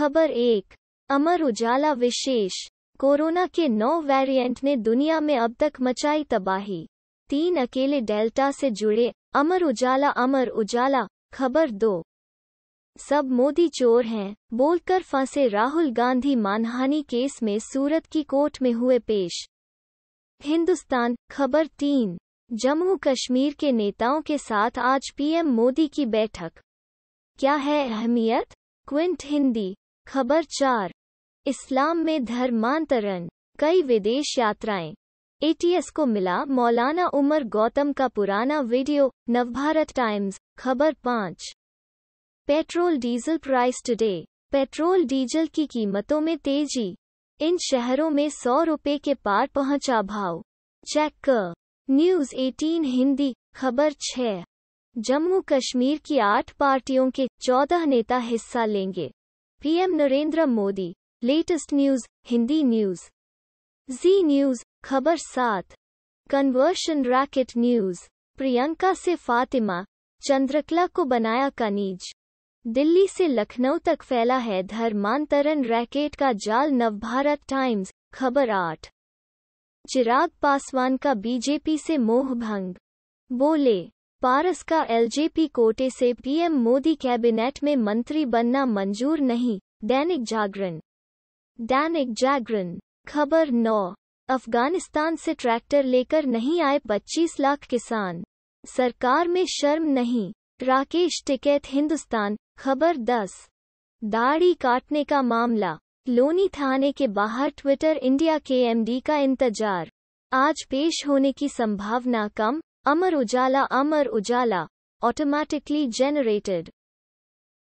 खबर एक अमर उजाला विशेष कोरोना के नौ वेरिएंट ने दुनिया में अब तक मचाई तबाही तीन अकेले डेल्टा से जुड़े अमर उजाला अमर उजाला खबर दो सब मोदी चोर हैं बोलकर फंसे राहुल गांधी मानहानि केस में सूरत की कोर्ट में हुए पेश हिंदुस्तान खबर तीन जम्मू कश्मीर के नेताओं के साथ आज पीएम मोदी की बैठक क्या है अहमियत क्विंट हिंदी खबर चार इस्लाम में धर्मांतरण कई विदेश यात्राएं एटीएस को मिला मौलाना उमर गौतम का पुराना वीडियो नवभारत टाइम्स खबर पाँच petrol diesel price today petrol diesel की कीमतों में तेजी इन शहरों में सौ रुपए के पार पहुंचा भाव चेक कर न्यूज 18 हिंदी खबर छः जम्मू कश्मीर की आठ पार्टियों के चौदह नेता हिस्सा लेंगे PM Narendra Modi latest news Hindi news Zee news खबर सात कन्वर्शन रैकेट न्यूज प्रियंका से फातिमा चंद्रकला को बनाया कनीज दिल्ली से लखनऊ तक फैला है धर्मांतरण रैकेट का जाल नवभारत टाइम्स खबर आठ चिराग पासवान का बीजेपी से मोह भंग बोले पारस का एलजेपी कोटे से पीएम मोदी कैबिनेट में मंत्री बनना मंजूर नहीं दैनिक जागरण दैनिक जागरण खबर नौ अफगानिस्तान से ट्रैक्टर लेकर नहीं आए 25 लाख किसान सरकार में शर्म नहीं राकेश टिकैत हिंदुस्तान खबर 10 दाढ़ी काटने का मामला लोनी थाने के बाहर ट्विटर इंडिया के एमडी का इंतजार आज पेश होने की संभावना कम Amar Ujala Amar Ujala automatically generated